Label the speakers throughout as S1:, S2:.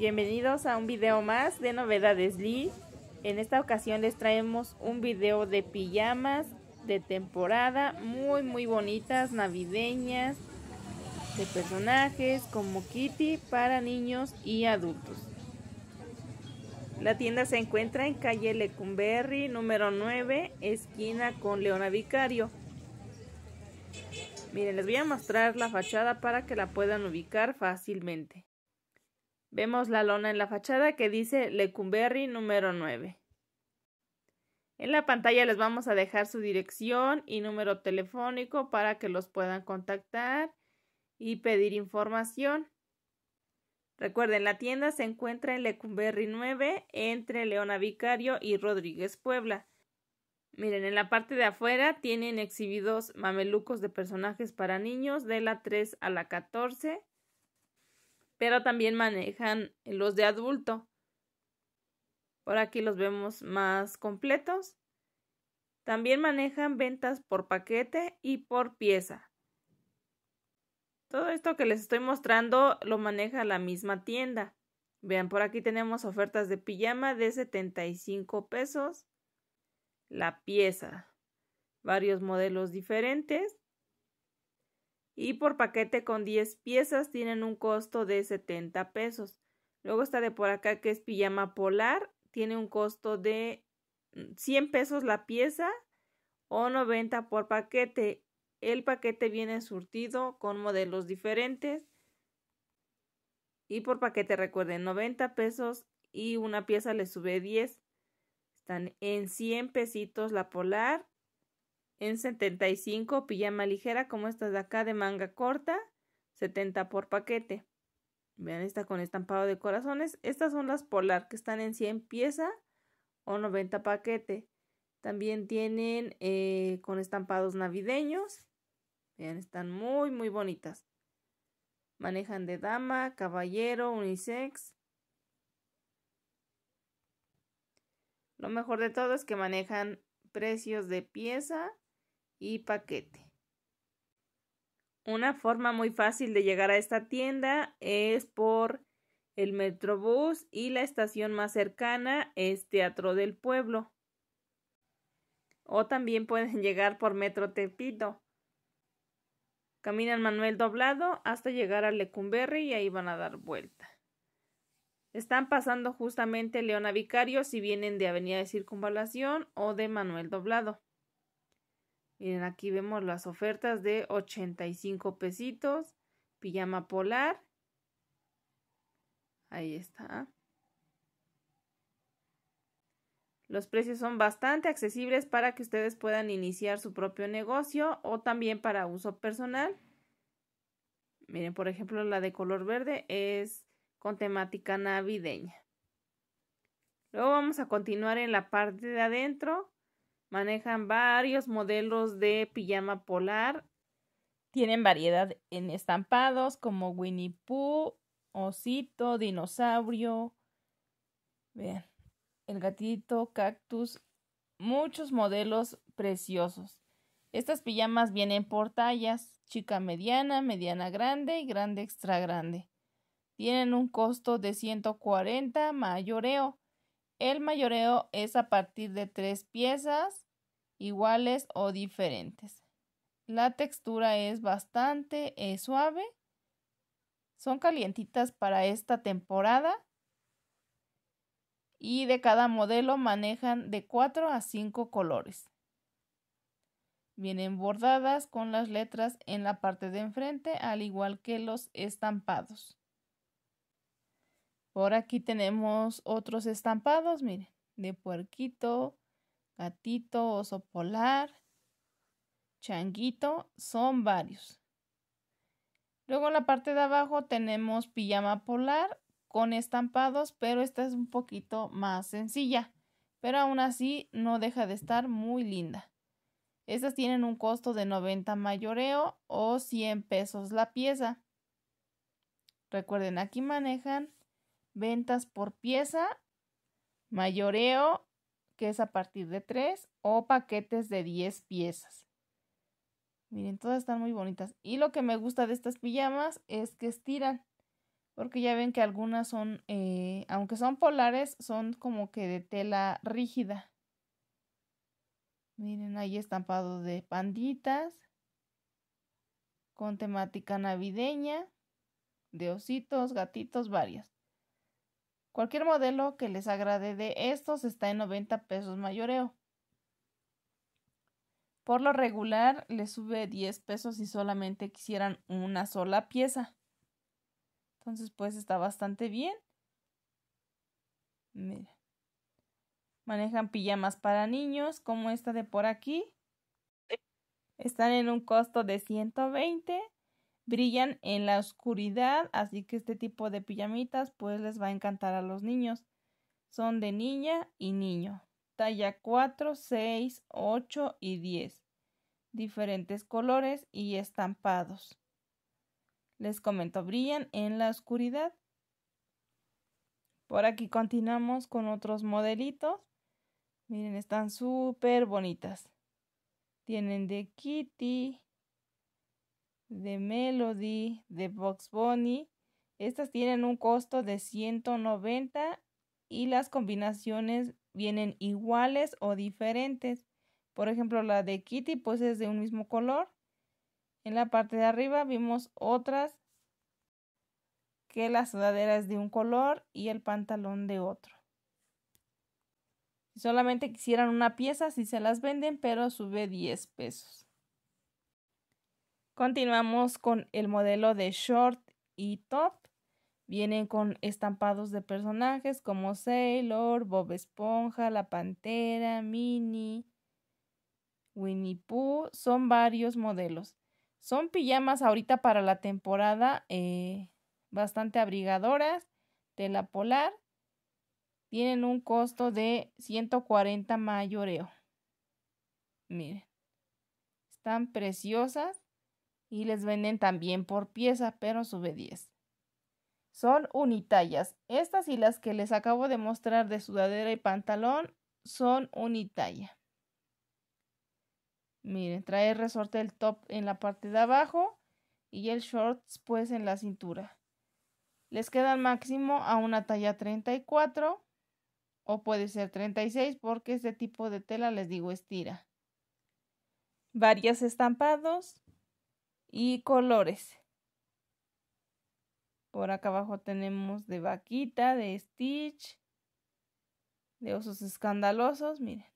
S1: Bienvenidos a un video más de Novedades Lee. En esta ocasión les traemos un video de pijamas de temporada muy muy bonitas, navideñas, de personajes como Kitty para niños y adultos. La tienda se encuentra en calle Lecumberri, número 9, esquina con Leona Vicario. Miren, les voy a mostrar la fachada para que la puedan ubicar fácilmente. Vemos la lona en la fachada que dice Lecumberri número 9. En la pantalla les vamos a dejar su dirección y número telefónico para que los puedan contactar y pedir información. Recuerden, la tienda se encuentra en Lecumberri 9 entre Leona Vicario y Rodríguez Puebla. Miren, en la parte de afuera tienen exhibidos mamelucos de personajes para niños de la 3 a la 14 pero también manejan los de adulto. Por aquí los vemos más completos. También manejan ventas por paquete y por pieza. Todo esto que les estoy mostrando lo maneja la misma tienda. Vean, por aquí tenemos ofertas de pijama de 75 pesos la pieza. Varios modelos diferentes y por paquete con 10 piezas tienen un costo de 70 pesos. Luego está de por acá que es pijama polar, tiene un costo de 100 mm, pesos la pieza o 90 por paquete. El paquete viene surtido con modelos diferentes y por paquete recuerden 90 pesos y una pieza le sube 10. Están en 100 pesitos la polar en 75, pijama ligera como estas de acá de manga corta, 70 por paquete. Vean esta con estampado de corazones. Estas son las polar que están en 100 pieza o 90 paquete. También tienen eh, con estampados navideños. Vean, están muy, muy bonitas. Manejan de dama, caballero, unisex. Lo mejor de todo es que manejan precios de pieza y paquete. Una forma muy fácil de llegar a esta tienda es por el Metrobús y la estación más cercana es Teatro del Pueblo. O también pueden llegar por Metro Tepito. Caminan Manuel Doblado hasta llegar a Lecumberri y ahí van a dar vuelta. Están pasando justamente Leona Vicario si vienen de Avenida de Circunvalación o de Manuel Doblado. Miren, aquí vemos las ofertas de 85 pesitos. Pijama polar. Ahí está. Los precios son bastante accesibles para que ustedes puedan iniciar su propio negocio o también para uso personal. Miren, por ejemplo, la de color verde es con temática navideña. Luego vamos a continuar en la parte de adentro Manejan varios modelos de pijama polar. Tienen variedad en estampados como Winnie Pooh, osito, dinosaurio. Vean, el gatito, cactus, muchos modelos preciosos. Estas pijamas vienen por tallas, chica mediana, mediana grande y grande extra grande. Tienen un costo de 140 mayoreo el mayoreo es a partir de tres piezas iguales o diferentes. La textura es bastante eh, suave. Son calientitas para esta temporada. Y de cada modelo manejan de 4 a 5 colores. Vienen bordadas con las letras en la parte de enfrente, al igual que los estampados. Por aquí tenemos otros estampados, miren, de puerquito, gatito, oso polar, changuito, son varios. Luego en la parte de abajo tenemos pijama polar con estampados, pero esta es un poquito más sencilla, pero aún así no deja de estar muy linda. Estas tienen un costo de 90 mayoreo o 100 pesos la pieza. Recuerden, aquí manejan ventas por pieza, mayoreo, que es a partir de 3, o paquetes de 10 piezas. Miren, todas están muy bonitas. Y lo que me gusta de estas pijamas es que estiran. Porque ya ven que algunas son, eh, aunque son polares, son como que de tela rígida. Miren, ahí estampado de panditas. Con temática navideña. De ositos, gatitos, varias. Cualquier modelo que les agrade de estos está en 90 pesos mayoreo. Por lo regular les sube 10 pesos si solamente quisieran una sola pieza. Entonces pues está bastante bien. Mira. Manejan pijamas para niños como esta de por aquí. Están en un costo de 120 brillan en la oscuridad, así que este tipo de pijamitas pues les va a encantar a los niños. Son de niña y niño. Talla 4, 6, 8 y 10. Diferentes colores y estampados. Les comento, brillan en la oscuridad. Por aquí continuamos con otros modelitos. Miren, están súper bonitas. Tienen de Kitty, de Melody, de Box Bunny. Estas tienen un costo de 190 y las combinaciones vienen iguales o diferentes. Por ejemplo, la de Kitty pues es de un mismo color. En la parte de arriba vimos otras que la sudadera es de un color y el pantalón de otro. solamente quisieran una pieza, si se las venden, pero sube 10 pesos. Continuamos con el modelo de short y top. Vienen con estampados de personajes como Sailor, Bob Esponja, La Pantera, Minnie, Winnie Pooh. Son varios modelos. Son pijamas ahorita para la temporada eh, bastante abrigadoras, tela polar. Tienen un costo de 140 mayoreo. Miren, están preciosas y les venden también por pieza, pero sube 10. Son unitallas. Estas y las que les acabo de mostrar de sudadera y pantalón son unitalla. Miren, trae el resorte el top en la parte de abajo y el shorts pues en la cintura. Les queda quedan máximo a una talla 34 o puede ser 36 porque este tipo de tela les digo estira. Varias estampados, y colores. Por acá abajo tenemos de vaquita, de Stitch, de osos escandalosos, miren.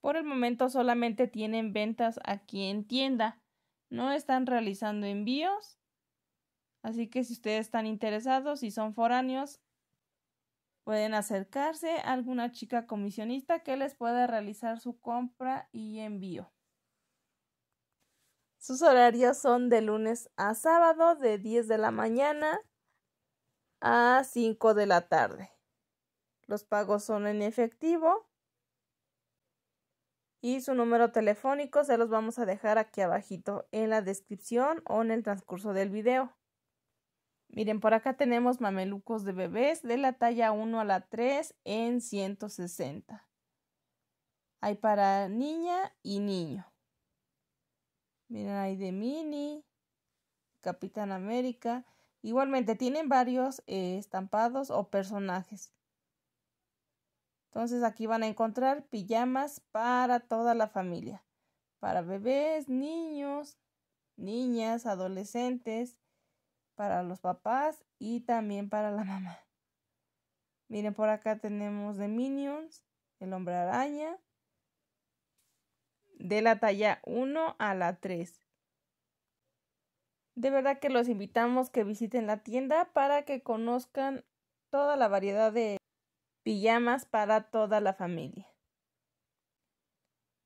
S1: Por el momento solamente tienen ventas aquí en tienda. No están realizando envíos. Así que si ustedes están interesados y son foráneos, pueden acercarse a alguna chica comisionista que les pueda realizar su compra y envío. Sus horarios son de lunes a sábado de 10 de la mañana a 5 de la tarde. Los pagos son en efectivo. Y su número telefónico se los vamos a dejar aquí abajito en la descripción o en el transcurso del video. Miren, por acá tenemos mamelucos de bebés de la talla 1 a la 3 en 160. Hay para niña y niño. Miren ahí de Mini, Capitán América. Igualmente tienen varios eh, estampados o personajes. Entonces aquí van a encontrar pijamas para toda la familia. Para bebés, niños, niñas, adolescentes, para los papás y también para la mamá. Miren, por acá tenemos de Minions, el hombre araña, de la talla 1 a la 3. De verdad que los invitamos que visiten la tienda para que conozcan toda la variedad de pijamas para toda la familia.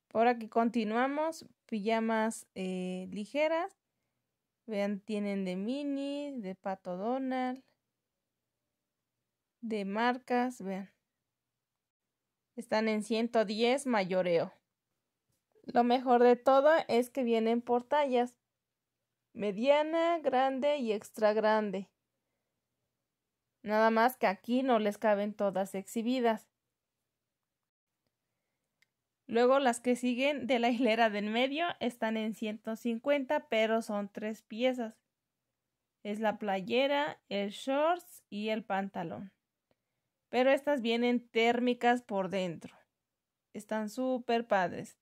S1: Por aquí continuamos, pijamas eh, ligeras. Vean, tienen de mini, de Pato Donald, de marcas, vean. Están en 110 mayoreo. Lo mejor de todo es que vienen por tallas. Mediana, grande y extra grande. Nada más que aquí no les caben todas exhibidas. Luego las que siguen de la hilera del medio están en 150, pero son tres piezas. Es la playera, el shorts y el pantalón. Pero estas vienen térmicas por dentro. Están súper padres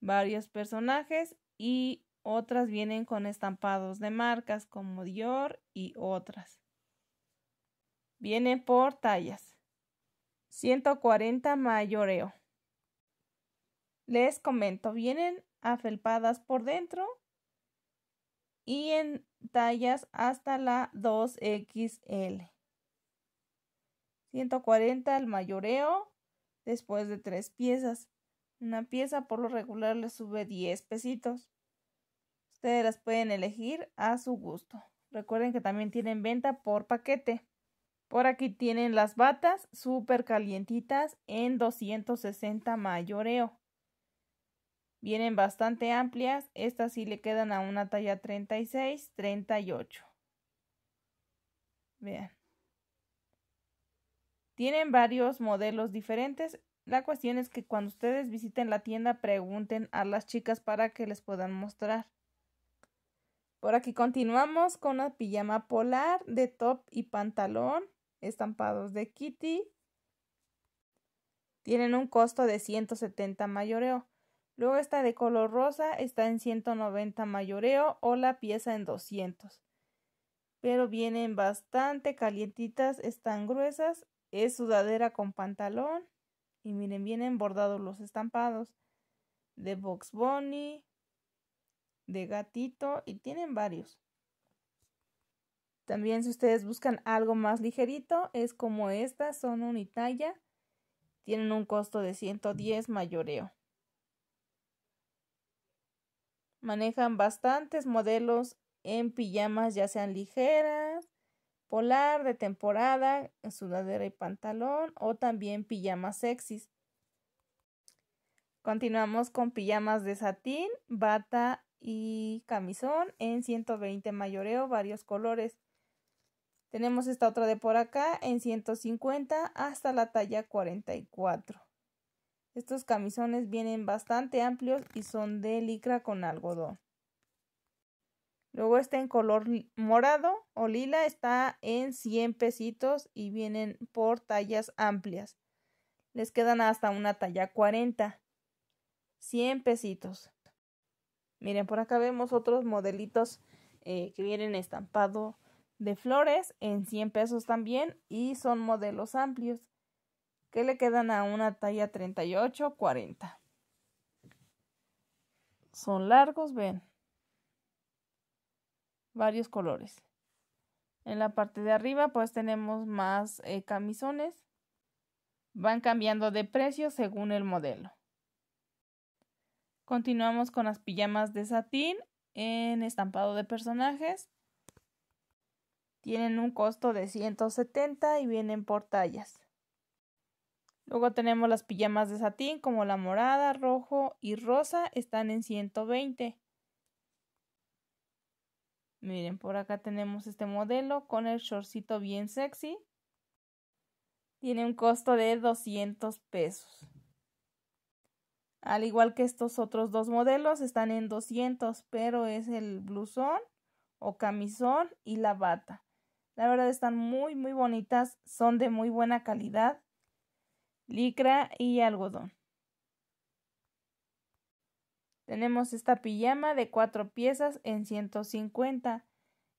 S1: varios personajes y otras vienen con estampados de marcas como Dior y otras. Vienen por tallas. 140 mayoreo. Les comento, vienen afelpadas por dentro y en tallas hasta la 2XL. 140 el mayoreo después de tres piezas. Una pieza por lo regular le sube 10 pesitos. Ustedes las pueden elegir a su gusto. Recuerden que también tienen venta por paquete. Por aquí tienen las batas súper calientitas en 260 mayoreo. Vienen bastante amplias. Estas sí le quedan a una talla 36, 38. Vean. Tienen varios modelos diferentes. La cuestión es que cuando ustedes visiten la tienda pregunten a las chicas para que les puedan mostrar. Por aquí continuamos con una pijama polar de top y pantalón estampados de Kitty. Tienen un costo de 170 mayoreo. Luego está de color rosa, está en 190 mayoreo o la pieza en 200. Pero vienen bastante calientitas, están gruesas, es sudadera con pantalón y miren, vienen bordados los estampados de Box Bunny, de gatito y tienen varios. También si ustedes buscan algo más ligerito, es como estas, son unitalla, tienen un costo de 110 mayoreo. Manejan bastantes modelos en pijamas, ya sean ligeras, polar de temporada, sudadera y pantalón o también pijamas sexys. Continuamos con pijamas de satín, bata y camisón en 120 mayoreo, varios colores. Tenemos esta otra de por acá en 150 hasta la talla 44. Estos camisones vienen bastante amplios y son de licra con algodón. Luego está en color morado o lila, está en 100 pesitos y vienen por tallas amplias. Les quedan hasta una talla 40. 100 pesitos. Miren, por acá vemos otros modelitos eh, que vienen estampado de flores en 100 pesos también y son modelos amplios que le quedan a una talla 38 40 son largos ven varios colores. En la parte de arriba pues tenemos más eh, camisones. Van cambiando de precio según el modelo. Continuamos con las pijamas de satín en estampado de personajes. Tienen un costo de 170 y vienen por tallas. Luego tenemos las pijamas de satín como la morada, rojo y rosa, están en 120. Miren, por acá tenemos este modelo con el shortcito bien sexy. Tiene un costo de 200 pesos. Al igual que estos otros dos modelos están en 200, pero es el blusón o camisón y la bata. La verdad están muy muy bonitas, son de muy buena calidad, licra y algodón. Tenemos esta pijama de cuatro piezas en 150.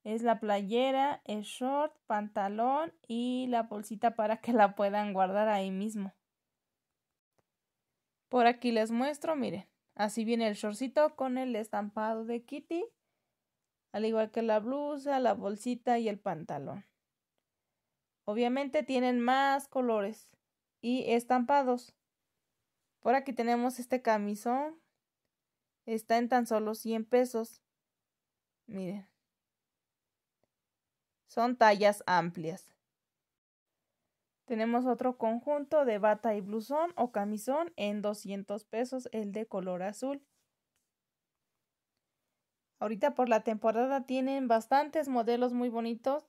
S1: Es la playera, el short, pantalón y la bolsita para que la puedan guardar ahí mismo. Por aquí les muestro, miren. Así viene el shortcito con el estampado de Kitty, al igual que la blusa, la bolsita y el pantalón. Obviamente tienen más colores y estampados. Por aquí tenemos este camisón está en tan solo 100 pesos. Miren. Son tallas amplias. Tenemos otro conjunto de bata y blusón o camisón en 200 pesos, el de color azul. Ahorita por la temporada tienen bastantes modelos muy bonitos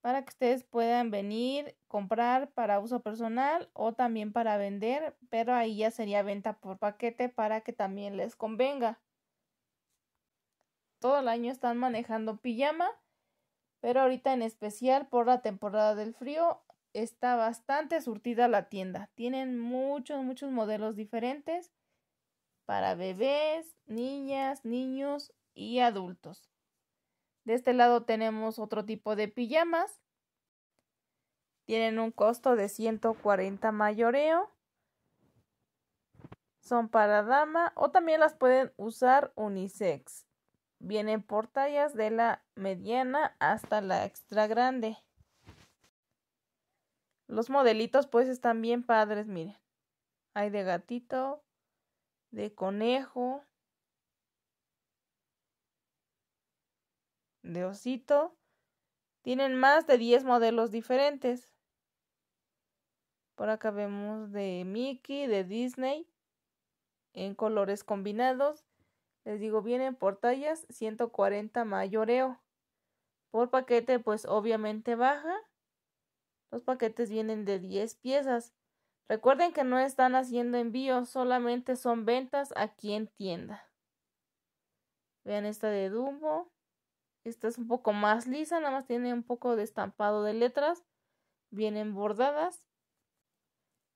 S1: para que ustedes puedan venir, comprar para uso personal o también para vender, pero ahí ya sería venta por paquete para que también les convenga. Todo el año están manejando pijama, pero ahorita en especial por la temporada del frío está bastante surtida la tienda. Tienen muchos, muchos modelos diferentes para bebés, niñas, niños y adultos. De este lado tenemos otro tipo de pijamas. Tienen un costo de 140 mayoreo. Son para dama o también las pueden usar unisex. Vienen por tallas de la mediana hasta la extra grande. Los modelitos pues están bien padres, miren. Hay de gatito, de conejo, de osito tienen más de 10 modelos diferentes. Por acá vemos de Mickey, de Disney, en colores combinados. Les digo, vienen por tallas 140 mayoreo. Por paquete, pues obviamente baja. Los paquetes vienen de 10 piezas. Recuerden que no están haciendo envíos, solamente son ventas aquí en tienda. Vean esta de Dumbo. Esta es un poco más lisa, nada más tiene un poco de estampado de letras. Vienen bordadas.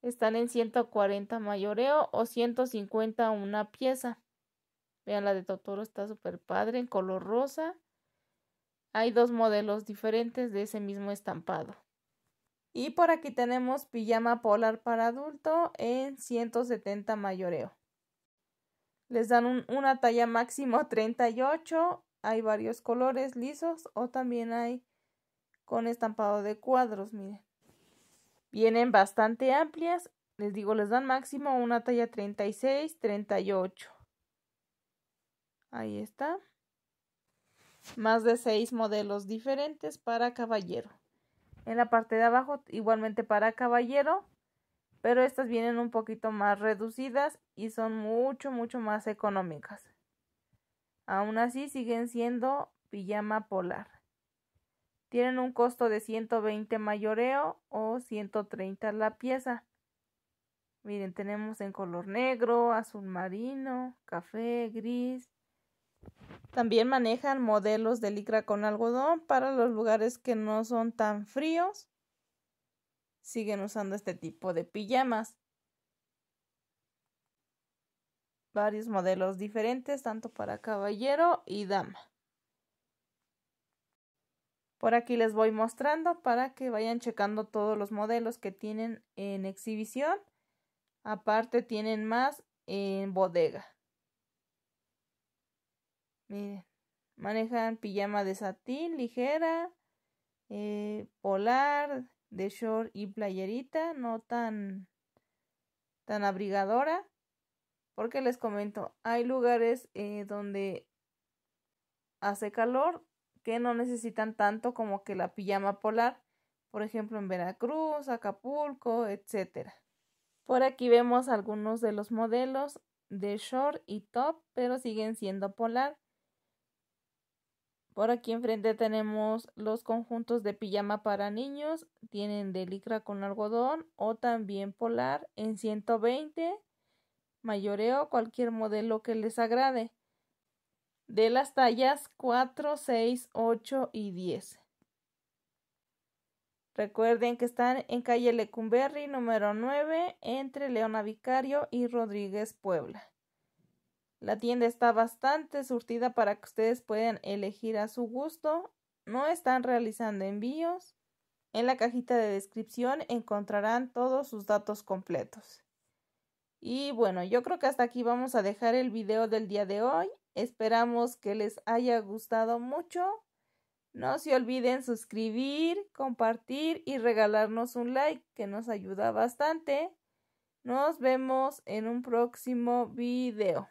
S1: Están en 140 mayoreo o 150 una pieza. Vean, la de Totoro está súper padre, en color rosa. Hay dos modelos diferentes de ese mismo estampado. Y por aquí tenemos pijama polar para adulto en 170 mayoreo. Les dan una talla máximo 38 hay varios colores lisos o también hay con estampado de cuadros, miren. Vienen bastante amplias, les digo, les dan máximo una talla 36, 38. Ahí está. Más de seis modelos diferentes para caballero. En la parte de abajo igualmente para caballero, pero estas vienen un poquito más reducidas y son mucho, mucho más económicas. Aún así siguen siendo pijama polar. Tienen un costo de 120 mayoreo o 130 la pieza. Miren, tenemos en color negro, azul marino, café, gris. También manejan modelos de licra con algodón para los lugares que no son tan fríos. Siguen usando este tipo de pijamas. varios modelos diferentes, tanto para caballero y dama. Por aquí les voy mostrando para que vayan checando todos los modelos que tienen en exhibición. Aparte tienen más en bodega. Miren, manejan pijama de satín ligera, eh, polar, de short y playerita, no tan, tan abrigadora. Porque les comento, hay lugares eh, donde hace calor que no necesitan tanto como que la pijama polar, por ejemplo en Veracruz, Acapulco, etc. Por aquí vemos algunos de los modelos de short y top, pero siguen siendo polar. Por aquí enfrente tenemos los conjuntos de pijama para niños, tienen de licra con algodón o también polar en 120 mayoreo cualquier modelo que les agrade, de las tallas 4, 6, 8 y 10. Recuerden que están en calle Lecumberri número 9 entre Leona Vicario y Rodríguez Puebla. La tienda está bastante surtida para que ustedes puedan elegir a su gusto. No están realizando envíos. En la cajita de descripción encontrarán todos sus datos completos. Y bueno, yo creo que hasta aquí vamos a dejar el video del día de hoy. Esperamos que les haya gustado mucho. No se olviden suscribir, compartir y regalarnos un like que nos ayuda bastante. Nos vemos en un próximo video.